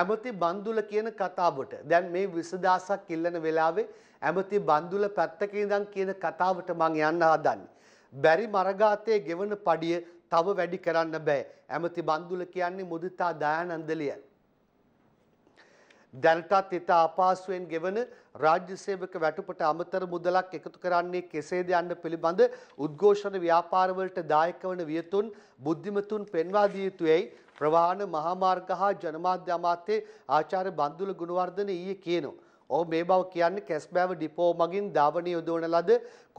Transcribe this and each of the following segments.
ඇමති බන්දුල කියන කතාවට දැන් මේ 20000ක් ඉල්ලන වෙලාවේ ඇමති බන්දුල පැත්තක ඉඳන් කියන කතාවට මං යන්න හදන්නේ. බැරි මරගාතේ ගෙවන පඩිය තව වැඩි කරන්න බෑ. ඇමති බන්දුල කියන්නේ මුදිතා දයානන්දලිය. දැනටත් ඉතා අපාසුවෙන් ගෙවන රාජ්‍ය සේවක වැටුපට අමතර මුදලක් එකතු කරන්නේ කෙසේද යන්න පිළිබඳ උද්ඝෝෂණ ව්‍යාපාරවලට දායක වන වියතුන් බුද්ධිමතුන් පෙන්වා දිය යුතුයයි ප්‍රවාහන මහාමාර්ග හා ජනමාධ්‍ය අමාත්‍ය ආචාර්ය බන්දුල ගුණවර්ධන ඊයේ කියනවා. ඔහු මේ බව කියන්නේ කැස්බෑව ඩිපෝ මගින් ධාවනය යොදවන ලද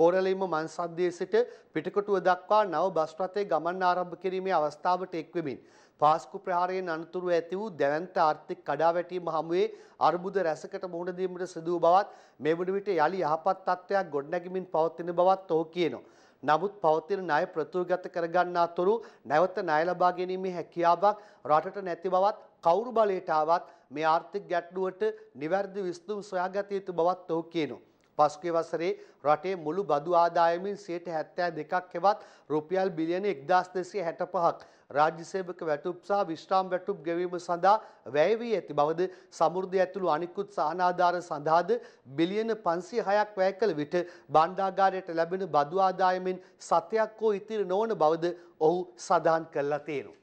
කෝරළීම මන්සද්දේ සිට පිටකොටුව දක්වා නව බස් රථයේ ගමන් ආරම්භ කිරීමේ අවස්ථාවට එක්වෙමින් පාස්කු ප්‍රහාරයෙන් අනතුරුව ඇති වූ දැවැන්ත ආර්ථික කඩාවැටීම හමුවේ අර්බුද රැසකට මුහුණ දීමට සිදු වූ බවත් මේ වන විට යලි යහපත් තත්ත්වයක් ගොඩනැගීමින් පවතින බවත් ඔහු කියනවා. නමුත් පවතින ණය ප්‍රතිගත කරගන්නා තුරු නැවත ණය ලබා ගැනීමේ හැකියාවක් රටට නැති බවත් කවුරු බලයට ආවත් මේ ආර්ථික ගැටලුවට නිවැරදි විසඳුම් සොයාගත යුතු බවත් ඔහු කියනවා. පස්කේ වසරේ රටේ මුළු බදු ආදායමින් 72%ක් හෙවත් රුපියල් බිලියන 1265ක් රාජ්‍ය සේවක වැටුප් සහ විශ්‍රාම වැටුප් ගෙවීම සඳහා වැය වී ඇති බවද සමෘද්ධිය ඇතුළු අනිකුත් සහනාධාර සඳහාද බිලියන 506ක් වැය කළ විට භාණ්ඩාගාරයට ලැබෙන බදු ආදායමෙන් සතයක් හෝ ඉතිරි නොවන බවද ඔහු සඳහන් කරලා තියෙනවා.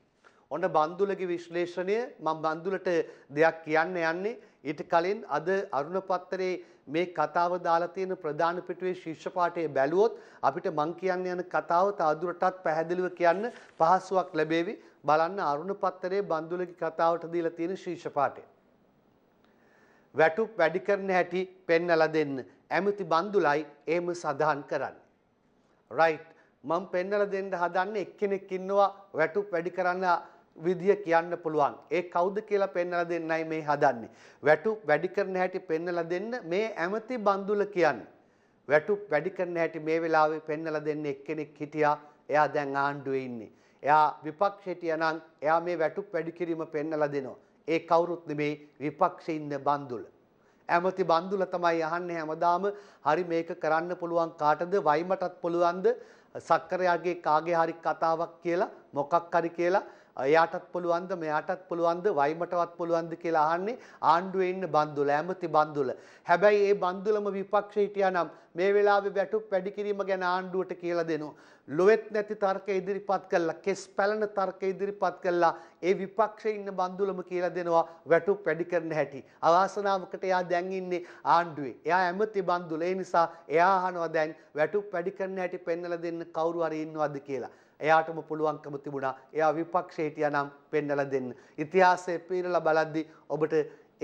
ඔන්න බන්දුලගේ විශ්ලේෂණය මම බන්දුලට දෙයක් කියන්න යන්නේ ඊට කලින් අද අරුණ පත්තරේ මේ කතාව දාලා තියෙන ප්‍රධාන පිටුවේ ශීර්ෂ පාඨය බැලුවොත් අපිට මං කියන්න යන කතාව තවදුරටත් පැහැදිලිව කියන්න පහසුවක් ලැබේවි. බලන්න අරුණ පත්තරේ බන්දුලගේ කතාවට දීලා තියෙන ශීර්ෂ පාඨය. වැටුප් වැඩි කරන හැටි පෙන්වලා දෙන්න ඇමති බන්දුලයි එහෙම සඳහන් කරන්නේ. රයිට් මම පෙන්වලා දෙන්න හදන්නේ එක්කෙනෙක් ඉන්නවා වැටුප් වැඩි කරන්න විදිය කියන්න පුළුවන්. ඒ කවුද කියලා පෙන්වලා දෙන්නයි මේ හදන්නේ. වැටු වැඩි කරන හැටි පෙන්වලා දෙන්න මේ ඇමති බන්දුල කියන්නේ. වැටු වැඩි කරන හැටි මේ වෙලාවේ පෙන්වලා දෙන්න එක්කෙනෙක් හිටියා. එයා දැන් ආණ්ඩුවේ ඉන්නේ. එයා විපක්ෂයට යනං එයා මේ වැටු වැඩි කිරීම පෙන්වලා දෙනවා. ඒ කවුරුත් නෙමේ විපක්ෂේ ඉන්න බන්දුල. ඇමති බන්දුල තමයි අහන්නේ හැමදාම හරි මේක කරන්න පුළුවන් කාටද වයිමටත් පුළුවන්ද සක්කරයාගේ කාගේ හරි කතාවක් කියලා මොකක් හරි කියලා එයාටත් පුළුවන්ද මෙයාටත් පුළුවන්ද වයිමටවත් පුළුවන්ද කියලා අහන්නේ ආණ්ඩුවේ ඉන්න බන්දුල ඇමති බන්දුල. හැබැයි ඒ බන්දුලම විපක්ෂේ හිටියානම් මේ වෙලාවේ වැටුප් වැඩි කිරීම ගැන ආණ්ඩුවට කියලා දෙනවා. ලොවෙත් නැති තර්ක ඉදිරිපත් කළා, කෙස් පැලන තර්ක ඉදිරිපත් කළා. ඒ විපක්ෂේ ඉන්න බන්දුලම කියලා දෙනවා වැටුප් වැඩි කරන හැටි. අවාසනාවකට එයා දැන් ඉන්නේ ආණ්ඩුවේ. එයා ඇමති බන්දුල. ඒ නිසා එයා අහනවා දැන් වැටුප් වැඩි කරන හැටි පෙන්වලා දෙන්න කවුරු හරි ඉන්නවද කියලා. එයාටම පුළුවන්කම තිබුණා එයා විපක්ෂේ හිටියානම් පෙන්නලා දෙන්න. ඉතිහාසය පීරලා බලද්දි ඔබට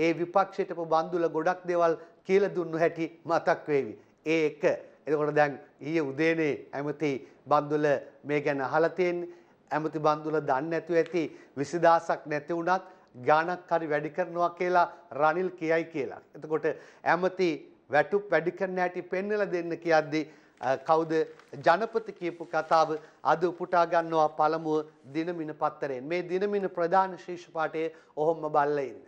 ඒ විපක්ෂයටම බන්දුල ගොඩක් දේවල් කියලා දුන්නු හැටි මතක් වේවි. ඒ එක. එතකොට දැන් ඊයේ උදේනේ ඇමති බන්දුල මේ ගැන අහලා තියෙන්නේ. ඇමති බන්දුල දන්නේ නැතුව ඇති 20000ක් නැති වුණත් ගාණක් හරි වැඩි කරනවා කියලා රනිල් කියයි කියලා. එතකොට ඇමති වැටුප් වැඩි කරන හැටි පෙන්වලා දෙන්න කියද්දී කවුද ජනපති කියපු කතාව අද උපුටා ගන්නවා පළමුව දිනමින පත්තරයෙන්. මේ දිනමින ප්‍රධාන ශීර්ෂ පාඨයේ ඔහොම බල්ලා ඉන්න.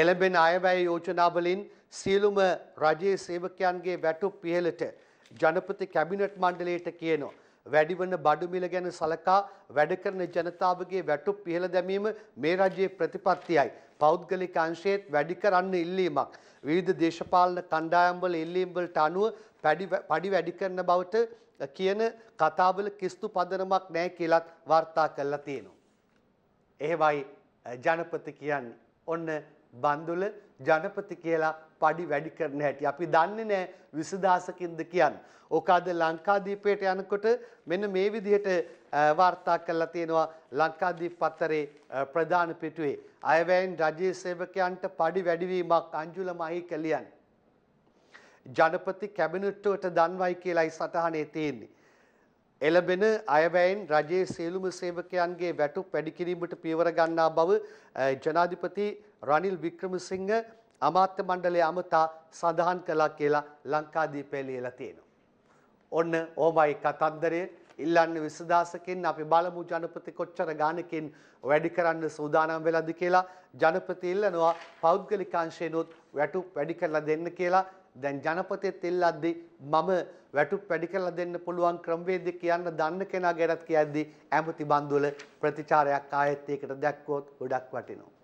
එළඹෙන අයවැය යෝජනාවලින් සියලුම රජයේ සේවකයන්ගේ වැටුප් පිහලට ජනපති කැබිනට් මණ්ඩලයට කියනවා. වැඩිවන බඩු මිල ගැන සලකා වැඩ කරන ජනතාවගේ වැටුප් ඉහළ දැමීම මේ රජයේ ප්‍රතිපත්තියයි. පෞද්ගලික අංශයේත් වැඩි කරන්න ඉල්ලීමක්. විවිධ දේශපාලන කණ්ඩායම්වල ඉල්ලීම්වලට අනුව පඩි වැඩි කරන බවට කියන කතාවල කිස්තු පදනමක් නැහැ කියලත් වාර්තා කරලා තියෙනවා. එහෙමයි ජනපති කියන්නේ. ඔන්න බන්දුල ජනපති කියලා පඩි වැඩි කරන හැටි. අපි දන්නේ නැහැ 20000කින්ද කියන්නේ. ඕක අද ලංකාදීපයට යනකොට මෙන්න මේ විදිහට වාර්තා කරලා තියෙනවා ලංකාදීප පත්තරේ ප්‍රධාන පිටුවේ. අයවැයෙන් රජයේ සේවකයන්ට පඩි වැඩිවීමක් අංජුල මහේකලියන්. ජනපති කැබිනට්ටුවට දන්වයි කියලායි සටහනේ තියෙන්නේ. එළබෙන අයවැයෙන් රජයේ සියලුම සේවකයන්ගේ වැටුප් වැඩි කිරීමට පියවර ගන්නා බව ජනාධිපති රනිල් වික්‍රමසිංහ අමාත්‍ය මණ්ඩලය අමතා සඳහන් කළා කියලා ලංකාදීපේ ලියලා තියෙනවා. ඔන්න ඕමයි කතන්දරේ ඉල්ලන්නේ 20000කින් අපි බලමු ජනපති කොච්චර ගානකින් වැඩි කරන්න සූදානම් වෙලාද කියලා ජනපති ඉල්ලනවා පෞද්ගලික අංශේනොත් වැටුප් වැඩි කරලා දෙන්න කියලා දැන් ජනපතිත් ඉල්ලද්දි මම වැටුප් වැඩි කරලා දෙන්න පුළුවන් ක්‍රමවේද කියන්න දන්න කෙනා ගැනත් කියද්දි ඇමති බන්දුල ප්‍රතිචාරයක් ආයෙත් ඒකට දැක්කොත් ගොඩක් වටිනවා